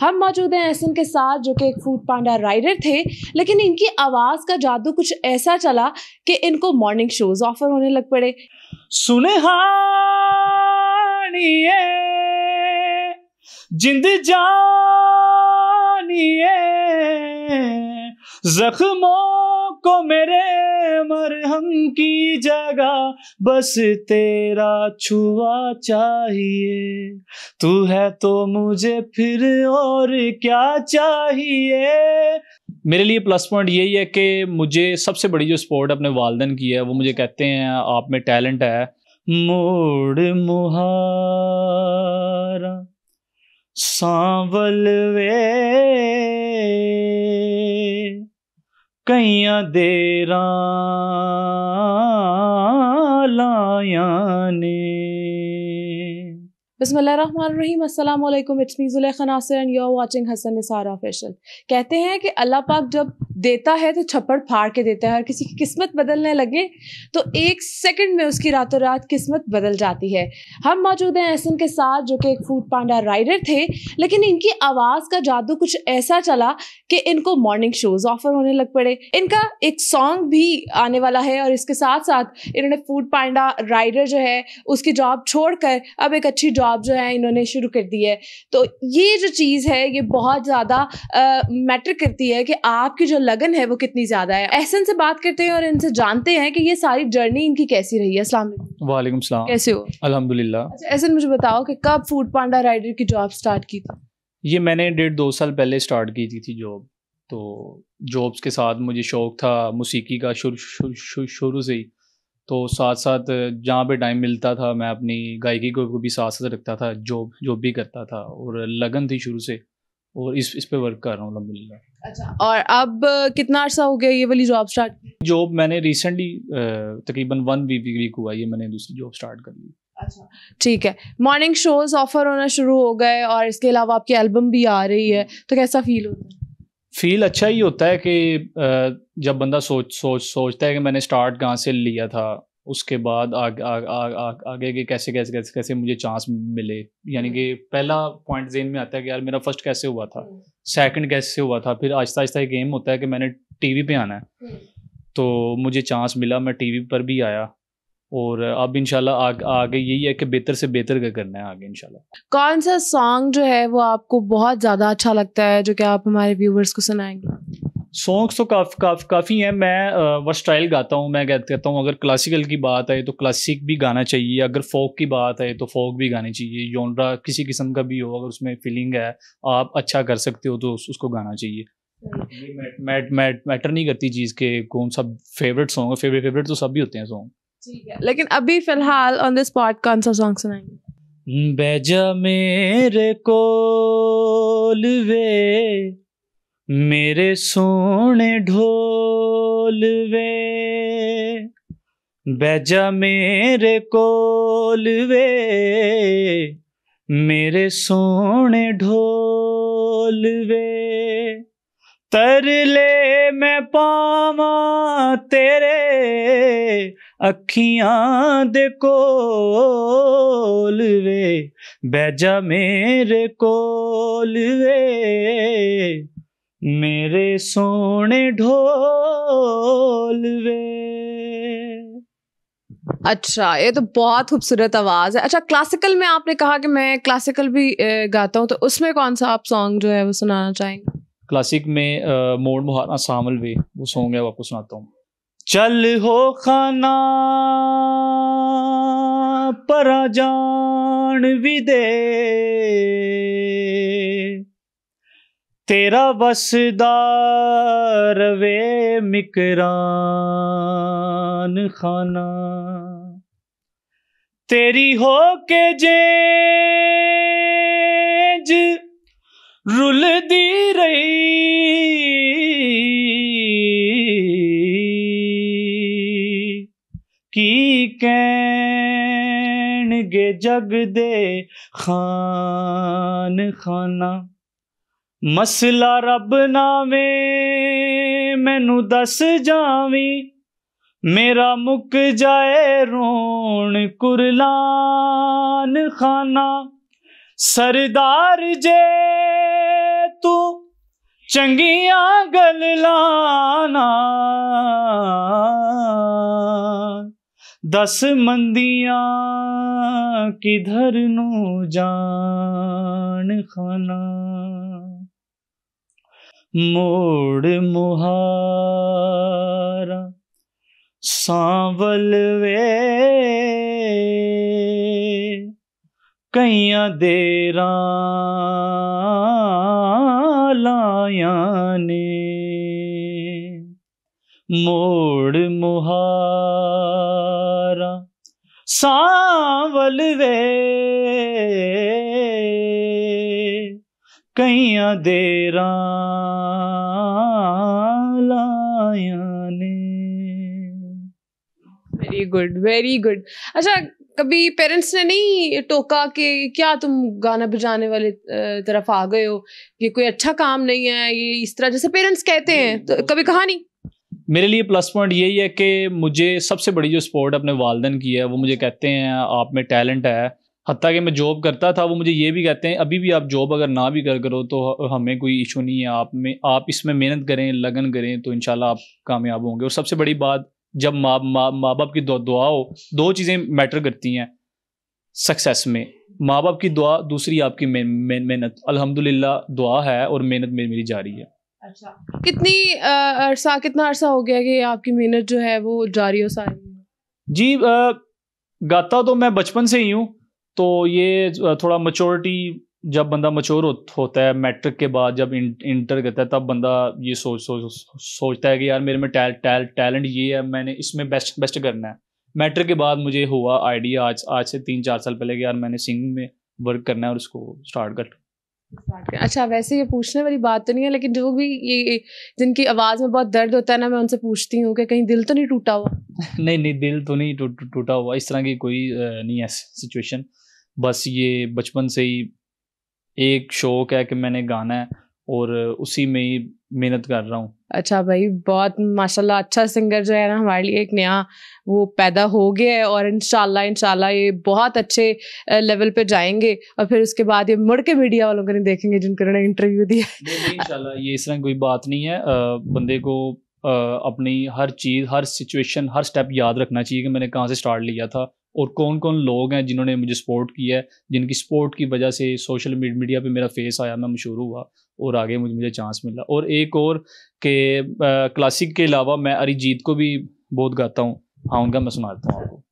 हम मौजूद हैं एहसन के साथ जो कि एक फूड पांडा राइडर थे लेकिन इनकी आवाज़ का जादू कुछ ऐसा चला कि इनको मॉर्निंग शोज ऑफर होने लग पड़े सुने जिंद जानिए जख्मों को मेरे मरहम की जगह बस तेरा छुआ चाहिए तू है तो मुझे फिर और क्या चाहिए मेरे लिए प्लस पॉइंट यही है कि मुझे सबसे बड़ी जो सपोर्ट अपने वालदन की है वो मुझे कहते हैं आप में टैलेंट है मोड़ मुहारा सांवल वे कईयां देर लाया ने बिसमीम it's me and you are Hasan कहते हैं कि अल्लाह पाक जब देता है तो छप्पड़ फाड़ के देता है और किसी की किस्मत बदलने लगे तो एक सेकंड में उसकी रातों रात किस्मत बदल जाती है हम मौजूद हैं एहसन के साथ जो कि एक फूड पांडा राइडर थे लेकिन इनकी आवाज़ का जादू कुछ ऐसा चला कि इनको मॉर्निंग शोज़ ऑफर होने लग पड़े इनका एक सॉन्ग भी आने वाला है और इसके साथ साथ इन्होंने फूड पांडा राइडर जो है उसकी जॉब छोड़ कर अब एक अच्छी जॉब जॉब जो है इन्होंने शुरू कर दी है तो ये जो चीज़ है ये बहुत ज़्यादा मैटर करती है कि आपकी जो लगन है वो कितनी ज़्यादा है एहसन से बात करते हैं और इनसे जानते हैं कि ये सारी जर्नी इनकी कैसी रही है असलम वालेकुम सलाम कैसे हो अलहमदिल्ला अच्छा ऐसे मुझे बताओ कि कब फूड पांडा राइडर की जॉब स्टार्ट की थी ये मैंने डेढ़ दो साल पहले स्टार्ट की थी, थी जॉब तो जॉब्स के साथ मुझे शौक़ था मौसीकी का शुरू शुरू शुरू से ही तो साथ साथ जहाँ पे टाइम मिलता था मैं अपनी गायकी को भी साथ साथ रखता था जॉब जॉब भी करता था और लगन थी शुरू से और इस इस पे वर्क कर रहा हूँ अलहमद अच्छा और अब कितना अर्सा हो गया ये वाली जॉब स्टार्ट जॉब मैंने रिसेंटली तकरीबन वन वीक वीक हुआ ये मैंने दूसरी जॉब स्टार्ट कर ली अच्छा ठीक है मॉर्निंग शोज ऑफर होना शुरू हो गए और इसके अलावा आपकी एल्बम भी आ रही है तो कैसा फील होता है फील अच्छा ही होता है कि जब बंदा सोच सोच सोचता है कि मैंने स्टार्ट कहाँ से लिया था उसके बाद आग, आग, आग, आग, आगे के कैसे कैसे कैसे कैसे मुझे चांस मिले यानी कि हम्म। पहला पॉइंट जेन में आता है कि यार मेरा फर्स्ट कैसे हुआ था सेकंड हम्म। कैसे हुआ था फिर आहिस्ता आहिस्ता एक गेम होता है कि मैंने टीवी पे आना है हम्म। तो मुझे चांस मिला मैं टीवी पर भी आया और अब इंशाल्लाह आग, आगे यही है कि बेहतर से बेहतर करना है आगे इंशाल्लाह कौन सा सॉन्ग जो है वो आपको बहुत ज़्यादा अच्छा लगता है जो कि आप हमारे व्यूवर्स को सुनाएंगे सॉन्ग्स तो काफ़ काफ़ काफ़ी हैं मैं वर्स्टाइल गाता हूँ मैं कहता हूँ अगर क्लासिकल की बात आए तो क्लासिक भी गाना चाहिए अगर फोक की बात आए तो फोक भी गाने चाहिए योनरा किसी किस्म का भी हो अगर उसमें फीलिंग है आप अच्छा कर सकते हो तो उस, उसको गाना चाहिए मैट मैट मैट मैटर नहीं करती चीज़ के कौन सा फेवरेट सॉन्ग फेवरेट फेवरेट तो सब भी होते हैं सॉन्ग लेकिन अभी फिलहाल ऑन द स्पॉट कौन सा सॉन्ग सुनाएंगे हम्म, बेजा मेरे को वे मेरे सोने ढोल वे बेजा मेरे कोल वे मेरे सोने ढोल वे तरले मैं पामा तेरे अखियां दे ਕੋਲ ਵੇ बैजा मेरे ਮੇਰੇ ਕੋਲ मेरे सोने ढोल वे अच्छा ये तो बहुत खूबसूरत आवाज़ है अच्छा क्लासिकल में आपने कहा कि मैं क्लासिकल भी गाता हूँ तो उसमें कौन सा आप सॉन्ग जो है वो सुनाना चाहेंगे क्लासिक में मोड़ मोहाना सामल वे वो सॉन्ग है वो आपको सुनाता हूँ चल हो खाना पर जान विदे तेरा बसदार वे मिकरान खाना तेरी हो के जे रुल दी ਕੀ ਕਹਿਣਗੇ ਜਗ ਦੇ ਖਾਨ ਖਾਨਾ ਮਸਲਾ ਰੱਬ ਨਾਵੇਂ ਮੈਨੂੰ ਦੱਸ ਜਾਵੀਂ ਮੇਰਾ ਮੁੱਕ ਜਾਏ ਰੋਣ ਕੁਰਲਾਨ ਖਾਨਾ ਸਰਦਾਰ ਜੇ ਤੂੰ ਚੰਗੀਆਂ ਗੱਲਾਂ ਨਾ ਦਸ ਮੰਦੀਆਂ ਕਿਧਰ ਨੂੰ ਜਾਣ ਖਾਨਾ ਮੋੜ ਮੁਹਾਰਾ ਸਾਵਲ ਵੇ ਕਈਆਂ ਦੇਰਾਂ ਲਾਇਆਂ ਨੇ ਮੋੜ ਮੁਹਾਰਾ सारा सावल वे कईया देरा लाया ने वेरी गुड वेरी गुड अच्छा कभी पेरेंट्स ने नहीं टोका कि क्या तुम गाना बजाने वाले तरफ आ गए हो ये कोई अच्छा काम नहीं है ये इस तरह जैसे पेरेंट्स कहते हैं तो कभी कहा नहीं मेरे लिए प्लस पॉइंट यही है कि मुझे सबसे बड़ी जो सपोर्ट अपने वालदन की है वो मुझे कहते हैं आप में टैलेंट है हती कि मैं जॉब करता था वो मुझे ये भी कहते हैं अभी भी आप जॉब अगर ना भी कर करो तो हमें कोई इशू नहीं है आप में आप इसमें मेहनत करें लगन करें तो इन आप कामयाब होंगे और सबसे बड़ी बात जब माँ माँ माँ बाप की दुआ हो दो चीज़ें मैटर करती हैं सक्सेस में माँ बाप की दुआ दूसरी आपकी मेहनत अलहमदिल्ला दुआ है और मेहनत मेरी जारी है अच्छा कितनी अरसा कितना अरसा हो गया कि आपकी मेहनत जो है वो जारी हो सारी जी आ, गाता तो मैं बचपन से ही हूँ तो ये थोड़ा मचोरिटी जब बंदा मचोर हो, होता है मैट्रिक के बाद जब इं, इंटर करता है तब बंदा ये सोच सोच सोचता है कि यार मेरे में टैल, टैल, टैलेंट ये है मैंने इसमें बेस्ट बेस्ट करना है मैट्रिक के बाद मुझे हुआ आइडिया आज आज से तीन चार साल पहले कि यार मैंने सिंगिंग में वर्क करना है और उसको स्टार्ट कर अच्छा वैसे ये पूछने वाली बात तो नहीं है लेकिन जो भी ये जिनकी आवाज में बहुत दर्द होता है ना मैं उनसे पूछती हूँ कि कहीं दिल तो नहीं टूटा हुआ नहीं नहीं दिल तो नहीं टूटा तु, तु, हुआ इस तरह की कोई नहीं है सिचुएशन बस ये बचपन से ही एक शौक है कि मैंने गाना है और उसी में ही मेहनत कर रहा हूँ अच्छा भाई बहुत माशाल्लाह अच्छा सिंगर जो है ना हमारे लिए एक नया वो पैदा हो गया है और इनशाला इनशाला ये बहुत अच्छे लेवल पे जाएंगे और फिर उसके बाद ये मुड़ के मीडिया वालों को नहीं देखेंगे जिनको उन्होंने इंटरव्यू दिया इनशाला ये इस तरह कोई बात नहीं है बंदे को अपनी हर चीज़ हर सिचुएशन हर स्टेप याद रखना चाहिए कि मैंने कहाँ से स्टार्ट लिया था और कौन कौन लोग हैं जिन्होंने मुझे सपोर्ट किया है जिनकी सपोर्ट की वजह से सोशल मीडिया पे मेरा फेस आया मैं मशहूर हुआ और आगे मुझे मुझे चांस मिला और एक और के क्लासिक के अलावा मैं अरिजीत को भी बहुत गाता हूँ हाँ उनका मैं सुनाता हूँ आपको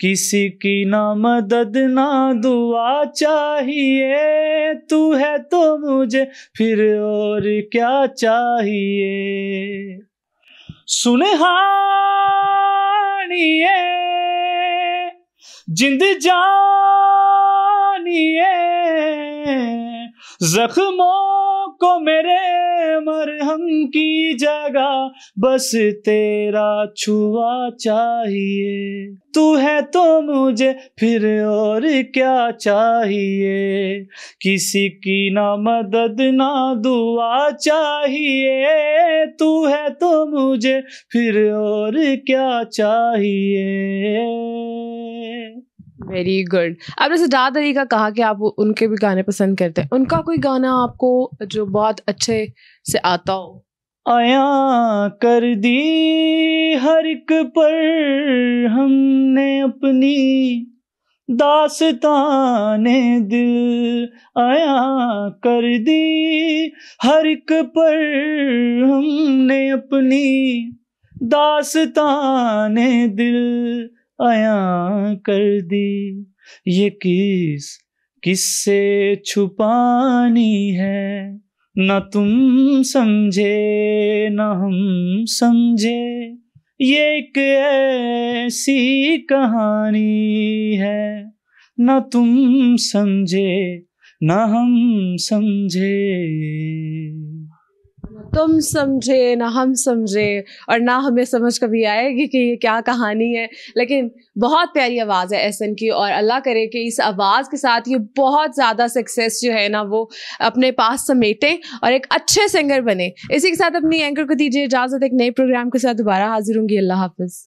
किसी की ना मदद ना दुआ चाहिए तू है तो मुझे फिर और क्या चाहिए सुनहानिए जिंद जानिए जख्मों को मेरे मरहम की जगह बस तेरा छुआ चाहिए तू है तो मुझे फिर और क्या चाहिए किसी की ना मदद ना दुआ चाहिए तू है तो मुझे फिर और क्या चाहिए वेरी गुड आपने सिद्धार्थ अली का कहा कि आप उनके भी गाने पसंद करते हैं उनका कोई गाना आपको जो बहुत अच्छे से आता हो आया कर दी हर एक पर हमने अपनी दास्ताने दिल आया कर दी हर एक पर हमने अपनी दास्ताने दिल आया कर दी ये किस किससे छुपानी है न तुम समझे न हम समझे ये एक ऐसी कहानी है न तुम समझे न हम समझे तुम समझे ना हम समझे और ना हमें समझ कभी आएगी कि ये क्या कहानी है लेकिन बहुत प्यारी आवाज़ है एहसन की और अल्लाह करे कि इस आवाज़ के साथ ये बहुत ज़्यादा सक्सेस जो है ना वो अपने पास समेटें और एक अच्छे सिंगर बने इसी के साथ अपनी एंकर को दीजिए इजाज़त एक नए प्रोग्राम के साथ दोबारा हाजिर होंगी अल्लाह हाफ़